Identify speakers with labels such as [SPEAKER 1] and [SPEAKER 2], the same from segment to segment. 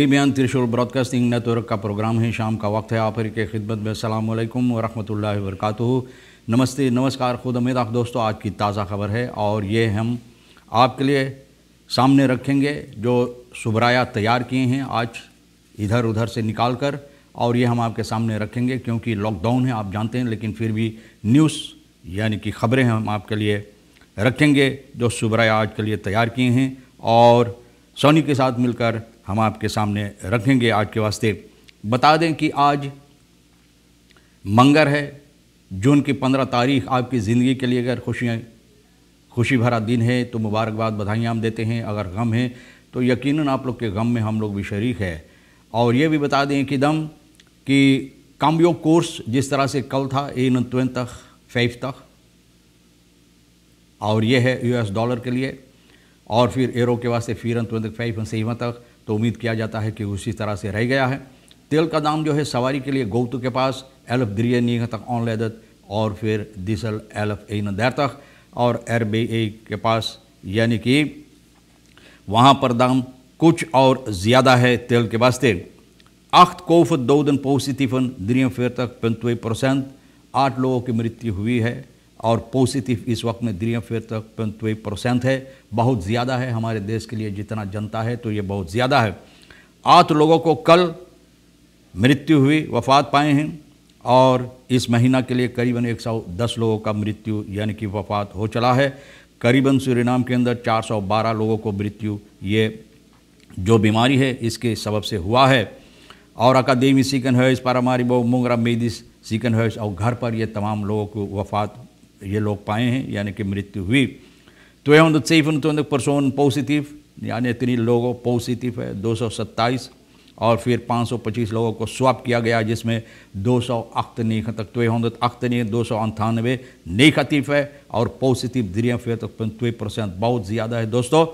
[SPEAKER 1] T बयान Thrissur broadcasting network का programme है शाम का वक्त है आप के खिदमत में असल वरहमल वरक नमस्ते नमस्कार खुद अमीद आप दोस्तों आज की ताज़ा खबर है और ये हम आपके लिए सामने रखेंगे जो सुबराया तैयार किए हैं आज इधर उधर से निकाल कर और ये हम आपके सामने रखेंगे क्योंकि लॉकडाउन है आप जानते हैं लेकिन फिर भी न्यूज़ यानी कि ख़बरें हम आपके लिए रखेंगे जो सुबराया आज के लिए तैयार किए हैं और सोनी के साथ मिलकर हम आपके सामने रखेंगे आज के वास्ते बता दें कि आज मंगर है जून की पंद्रह तारीख आपकी ज़िंदगी के लिए अगर खुशियाँ खुशी भरा दिन है तो मुबारकबाद बधाइयाँ हम देते हैं अगर गम है तो यकीनन आप लोग के गम में हम लोग भी शरीक है और ये भी बता दें कि दम कि कामयो कोर्स जिस तरह से कल था एन त्वें तक फैफ तक और ये है यूएस डॉलर के लिए और फिर एरो के वास्ते फीरन त्वें तक सेवा तक तो उम्मीद किया जाता है कि उसी तरह से रह गया है तेल का दाम जो है सवारी के लिए गौतु के पास एल्फ द्रिय नीह तक ऑन लेदत और फिर दिसल एल्फ एन दैर तक और एर बे ए के पास यानी कि वहाँ पर दाम कुछ और ज़्यादा है तेल के वास्ते आख्त कोफ दो दिन पोसी तिफन द्रिय फेर तक पंतवे परसेंट आठ लोगों की मृत्यु हुई है और पॉजिटिव इस वक्त में द्रियफे तो तो परसेंट है बहुत ज़्यादा है हमारे देश के लिए जितना जनता है तो ये बहुत ज़्यादा है आठ लोगों को कल मृत्यु हुई वफात पाए हैं और इस महीना के लिए करीबन 110 लोगों का मृत्यु यानी कि वफात हो चला है करीबन सूरीनाम के अंदर 412 लोगों को मृत्यु ये जो बीमारी है इसके सबब से हुआ है और अकादेवी सिकन है इस पारामारी बो मुंगरा मेदिस सिकन है और घर पर ये तमाम लोगों को वफात ये लोग पाए हैं यानी कि मृत्यु हुई तो एवं सेवन तो परसोन पॉजिटिव यानी इतनी लोगों पॉजिटिव है 227 और फिर 525 लोगों को स्वाप किया गया जिसमें दो सौ अख्त तक तो होंगे अख्त दो सौ अंठानवे नहीं खतीफ है और पॉजिटिव धीरे फिर तक पंतवे परसेंट बहुत ज़्यादा है दोस्तों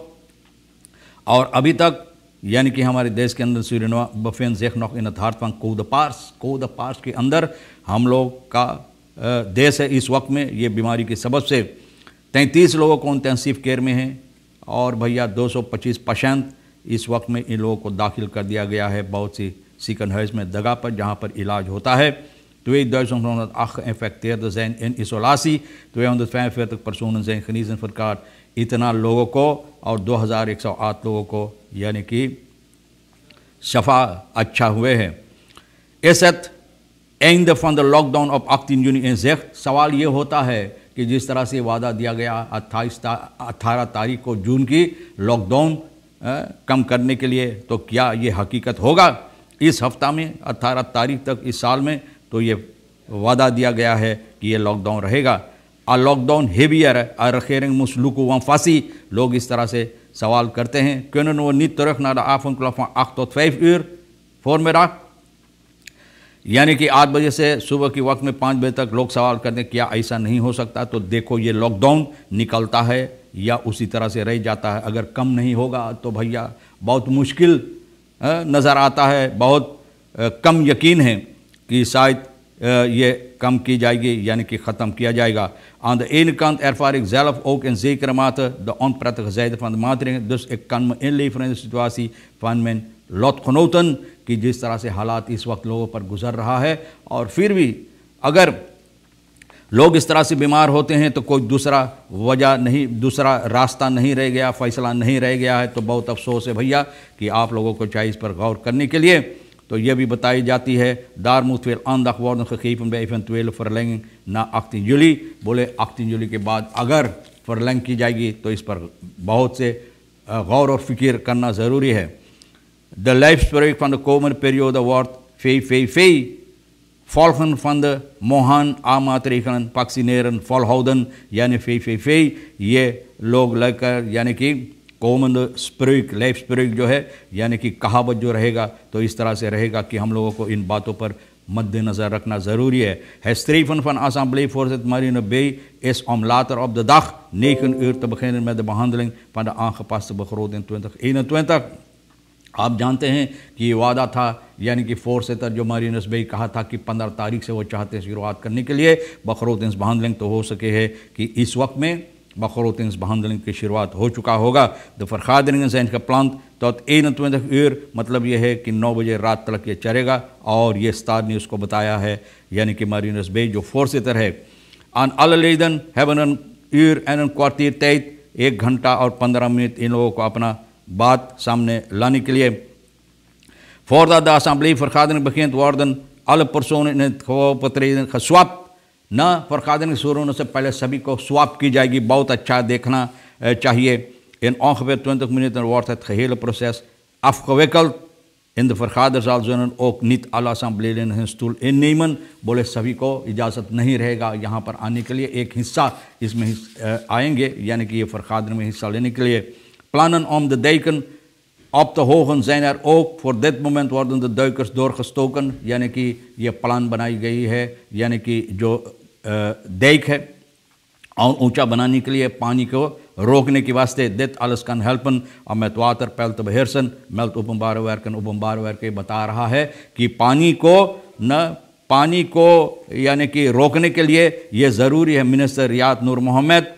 [SPEAKER 1] और अभी तक यानी कि हमारे देश के अंदर सूर्य बफेन जेखनोक इन अर्थार्थ कोद पार्स कौद पार्स के अंदर हम लोग का देश है इस वक्त में ये बीमारी के सबब से तैंतीस लोगों को इंटेंसिव केयर में हैं और भैया 225 पेशेंट इस वक्त में इन लोगों को दाखिल कर दिया गया है बहुत सी सिकन हर्ज में दगा पर जहाँ पर इलाज होता है tweeduizend er zijn in isolatie. 245 Prasoon Jain खनीज फरकार इतना लोगों को और 2108 लोगों को यानी कि शफा अच्छा हुए हैं एसत एंड फ्रॉम द लॉकडाउन ऑफ एक्टिन एन एक्ट सवाल ये होता है कि जिस तरह से वादा दिया गया अट्ठाईस अट्ठारह तारीख को जून की लॉकडाउन कम करने के लिए तो क्या ये हकीकत होगा इस हफ्ता में अट्ठारह तारीख तक इस साल में तो ये वादा दिया गया है कि ये लॉकडाउन रहेगा आ लॉकडाउन हेवियर आ रखेरेंग मुसलुक व फांसी लोग इस तरह से सवाल करते हैं क्यों नो नित रखना आफ उनको आख तो फैफ फोर में राख यानी कि आठ बजे से सुबह के वक्त में पाँच बजे तक लोग सवाल करते हैं क्या ऐसा नहीं हो सकता तो देखो ये लॉकडाउन निकलता है या उसी तरह से रह जाता है अगर कम नहीं होगा तो भैया बहुत मुश्किल नज़र आता है बहुत कम यकीन है कि शायद ये कम की जाएगी यानी कि ख़त्म किया जाएगा ऑन द ene kant ervaar ik zelf ook in zekere mate de onprettige zijde van de maatregelen. Dus ik kan me inleveren in लौतखनौतन कि जिस तरह से हालात इस वक्त लोगों पर गुजर रहा है और फिर भी अगर लोग इस तरह से बीमार होते हैं तो कोई दूसरा वजह नहीं दूसरा रास्ता नहीं रह गया फैसला नहीं रह गया है तो बहुत अफसोस है भैया कि आप लोगों को चाहिए इस पर गौर करने के लिए तो यह भी बताई जाती है दार मुतवेल आंद अखबार ना अख्तिन जुली बोले अख्तिन जुली के बाद अगर फरलैंग की जाएगी तो इस पर बहुत से गौर और फिक्र करना ज़रूरी है De lijfspreuk van de komende periode wordt VVV. Volgen van de Mohan A-maatregelen, vaccineren, volhouden, yani VVV. Je log lekker, यानी कि कॉमन स्प्रिक लाइफ स्प्रिक जो है यानी कि कहावत जो रहेगा तो इस तरह से रहेगा कि हम लोगों को इन rakna zaruri hai. रखना streven van Assemblee voor het Marine B is om later op de dag 9 uur te beginnen met de behandeling van de aangepaste begroting 2021. आप जानते हैं कि ये वादा था यानी कि फोर से तर जो मारिनस भाई कहा था कि पंद्रह तारीख से वो चाहते हैं शुरुआत करने के लिए बखरोतिनस बहानलिंग तो हो सके है कि इस वक्त में बखरोतिनस बहानलिंग की शुरुआत हो चुका होगा द फरखादरिंग सैंस का प्लान तो ए ईर मतलब यह है कि नौ बजे रात तक ये चलेगा और ये स्तार ने उसको बताया है यानी कि मारिनस भाई जो फोर से तर है आन अलदन हैवन ईर एन एक घंटा और पंद्रह मिनट इन लोगों को अपना बात सामने लाने के लिए फोर दा दसम्बली फरखादन बखियत वार्दन अल परसों ने पत्री स्वाप न फरखादन के शुरू से पहले सभी को स्वाप की जाएगी बहुत अच्छा देखना चाहिए इन ऑंख पे तुरंत मिनट वार्थ खेल प्रोसेस अफ वेकल इन द फरखादर साल जो ओक नित अल असम्बली इन नीमन बोले सभी को इजाज़त नहीं रहेगा यहाँ पर आने के लिए एक हिस्सा इसमें आएंगे यानी कि ये फरखादन में हिस्सा लेने के लिए Plannen om de dijken op te hogen zijn er ook. Voor dit moment worden de duikers doorgestoken. यानी कि ये प्लान बनाई गई है यानी कि जो dijk है और ऊंचा बनाने के लिए पानी को रोकने के वास्ते दित आलस कन हेल्पन और मैं त्वातर पहल तो बहरसन मैं तो उपम्बार वैरकन उपम्बार वैर के बता रहा है कि पानी को न पानी को यानी कि रोकने के लिए ये ज़रूरी है मिनिस्टर रियात नूर मोहम्मद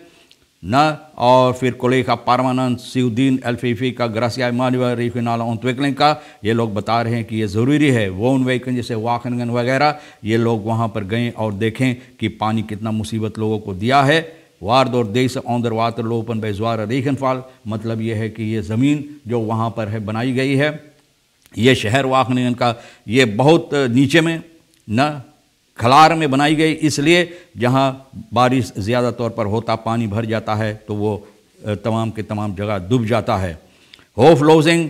[SPEAKER 1] न और फिर कोलेखा परमानंद सिउद्दीन अल्फीफी का ग्रासिया मानवा रिफिनाला उन्तवेकलिंग का ये लोग बता रहे हैं कि ये ज़रूरी है वो उन वेकन जैसे वाखनगन वगैरह ये लोग वहाँ पर गए और देखें कि पानी कितना मुसीबत लोगों को दिया है वार्द और देश औंदर वातर लोपन बेजवार रेखनफाल मतलब ये है कि ये ज़मीन जो वहाँ पर है बनाई गई है ये शहर वाखनगन का ये बहुत नीचे में न खलार में बनाई गई इसलिए जहाँ बारिश ज़्यादा तौर पर होता पानी भर जाता है तो वो तमाम के तमाम जगह डूब जाता है होफ लोजिंग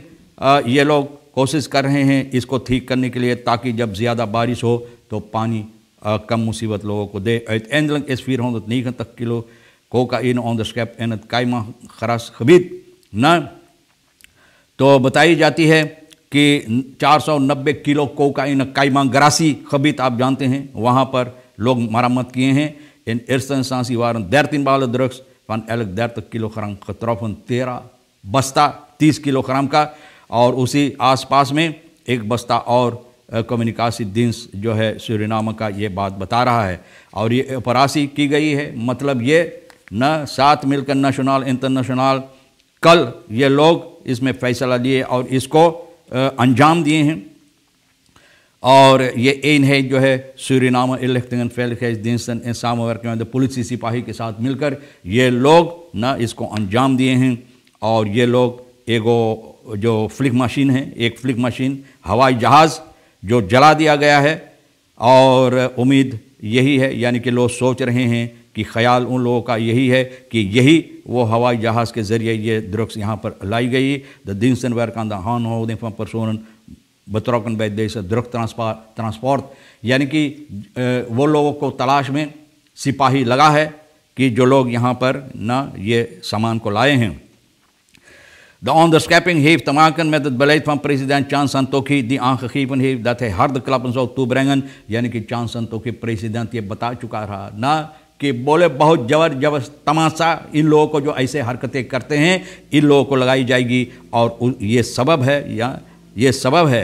[SPEAKER 1] ये लोग कोशिश कर रहे हैं इसको ठीक करने के लिए ताकि जब ज़्यादा बारिश हो तो पानी आ, कम मुसीबत लोगों को दे एंदलंग इस फिर हों नहीं तक किलो कोका इन ऑन द स्कैप एन कायमा खरास खबीत न तो बताई जाती है कि 490 किलो कोकाइन काइमा गरासी खबीत आप जानते हैं वहाँ पर लोग मरम्मत किए हैं इन इरसन सांसी वारन तीन बाल दृक्स वन एलग दैर किलो खराम खतरफन तेरह बस्ता तीस किलो खराम का और उसी आसपास में एक बस्ता और कम्युनिकासी दिन्स जो है सूरीनामा का ये बात बता रहा है और ये अपरासी की गई है मतलब ये न साथ मिलकर नेशनल इंटरनेशनल कल ये लोग इसमें फैसला लिए और इसको अंजाम दिए हैं और ये एन है जो है सूरीनामा इलेक्टिंगन फेलिक्स दिनसन इंसाम वर्क पुलिस सिपाही के साथ मिलकर ये लोग ना इसको अंजाम दिए हैं और ये लोग एगो जो फ्लिक मशीन है एक फ्लिक मशीन हवाई जहाज़ जो जला दिया गया है और उम्मीद यही है यानी कि लोग सोच रहे हैं कि ख्याल उन लोगों का यही है कि यही वो हवाई जहाज के जरिए ये द्रग्स यहाँ पर लाई गई द दिंग्स एंड वर्क ऑन द हॉन हो परसोन बतरोकन बैद देश द्रग ट्रांसपा ट्रांसपोर्ट यानी कि वो लोगों को तलाश में सिपाही लगा है कि जो लोग यहाँ पर ना ये सामान को लाए हैं द ऑन द स्कैपिंग हीफ तमाकन में दलैत फॉम प्रेसिडेंट चांद संतोखी दी आंख खीपन हीफ दत क्लब तू ब्रैंगन यानी कि चांद संतोखी प्रेसिडेंट ये बता चुका रहा ना कि बोले बहुत जबर जबर तमाशा इन लोगों को जो ऐसे हरकतें करते हैं इन लोगों को लगाई जाएगी और ये सबब है या ये सबब है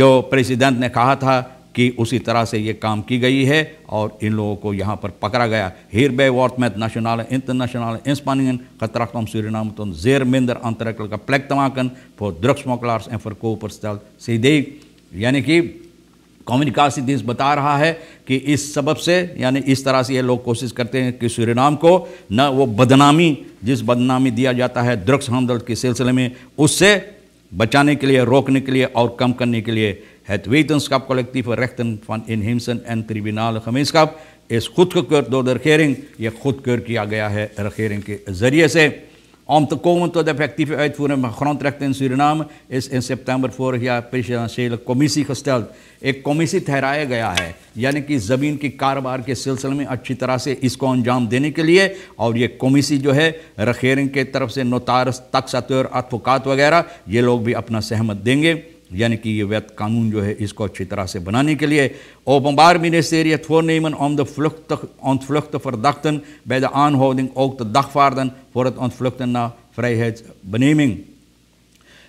[SPEAKER 1] जो प्रेसिडेंट ने कहा था कि उसी तरह से ये काम की गई है और इन लोगों को यहाँ पर पकड़ा गया हिर बे वॉर्थमैथ नेशनल इंटरनेशनल इंस्पानियन खतराकम सूरीनामतन जेर मिंदर अंतरकल का प्लेक्तमाकन फॉर ड्रग्स मोकलार्स एंड फॉर कोपर सीधे यानी कि कॉम्युनिकासी दीस बता रहा है कि इस सबब से यानी इस तरह से ये लोग कोशिश करते हैं कि सूर्यनाम को न वो बदनामी जिस बदनामी दिया जाता है ड्रग्स हमदल के सिलसिले में उससे बचाने के लिए रोकने के लिए और कम करने के लिए het wetenschap collectief rechten van inheemsen en tribunale इस खुद goedgekeurd दो दरखेरिंग ये खुद कर किया गया है रखेरिंग के जरिए से Om te komen tot de effectieve uitvoering van grondrechten in Suriname is in september vorig jaar presidentiële commissie gesteld. Een commissie ठहराया गया है यानी कि ज़मीन के कारोबार के सिलसिले में अच्छी तरह से इसको अंजाम देने के लिए और ये कमेटी जो है रखेरिंग के तरफ से नोतार तक सतुर अतफुकात वगैरह ये लोग भी अपना सहमत देंगे यानी कि ये वैध कानून जो है इसको अच्छी तरह से बनाने के लिए ओ बम्बार मिनिस्टेरिय थोर नेमन ऑन द ऑन फ्लुख्त फॉर दख्तन बाय द आन होल्डिंग ऑक द दख फारदन फोरत ऑन फ्लुख्तन ना फ्राइज बनेमिंग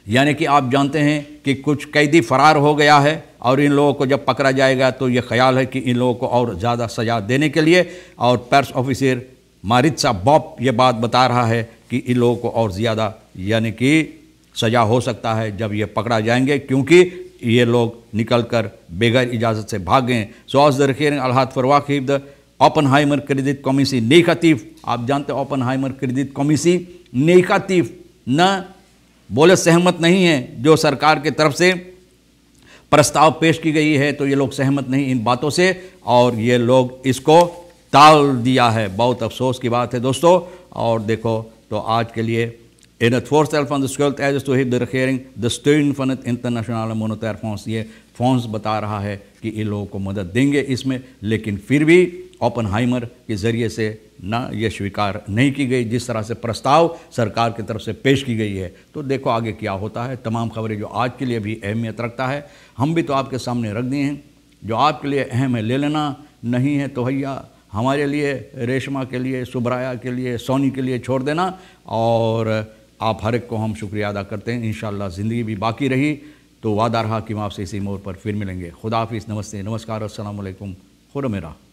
[SPEAKER 1] यानी कि आप जानते हैं कि कुछ कैदी फरार हो गया है और इन लोगों को जब पकड़ा जाएगा तो ये ख्याल है कि इन लोगों को और ज़्यादा सजा देने के लिए और पैरस ऑफिसर मारिद बॉप ये बात बता रहा है कि इन लोगों को और ज़्यादा यानी कि सजा हो सकता है जब ये पकड़ा जाएंगे क्योंकि ये लोग निकल कर बगैर इजाज़त से भाग गए सोज द रखियरिंग अलहत फर द ओपन हाइमर क्रेडिट कमीसी नेकातीफ आप जानते ओपन हाइमर क्रेडिट कमीसी नेकातीफ न बोले सहमत नहीं है जो सरकार की तरफ से प्रस्ताव पेश की गई है तो ये लोग सहमत नहीं इन बातों से और ये लोग इसको टाल दिया है बहुत अफसोस की बात है दोस्तों और देखो तो आज के लिए In het voorstel van de schuldeisers toe heeft de regering de steun van het internationale monetair fonds ये फंड्स बता रहा है कि इन लोगों को मदद देंगे इसमें लेकिन फिर भी ओपन हाइमर के ज़रिए से ना ये स्वीकार नहीं की गई जिस तरह से प्रस्ताव सरकार की तरफ से पेश की गई है तो देखो आगे क्या होता है तमाम खबरें जो आज के लिए भी अहमियत रखता है हम भी तो आपके सामने रख दिए हैं जो आपके लिए अहम है ले लेना नहीं है तो भैया हमारे लिए रेशमा के लिए सुब्राया के लिए सोनी के लिए छोड़ देना और आप हर एक को हम शुक्रिया अदा करते हैं इन ज़िंदगी भी बाकी रही तो वादा रहा कि हम आपसे इसी मोड़ पर फिर मिलेंगे खुदाफिज नमस्ते नमस्कार असलकुम खुद मेरा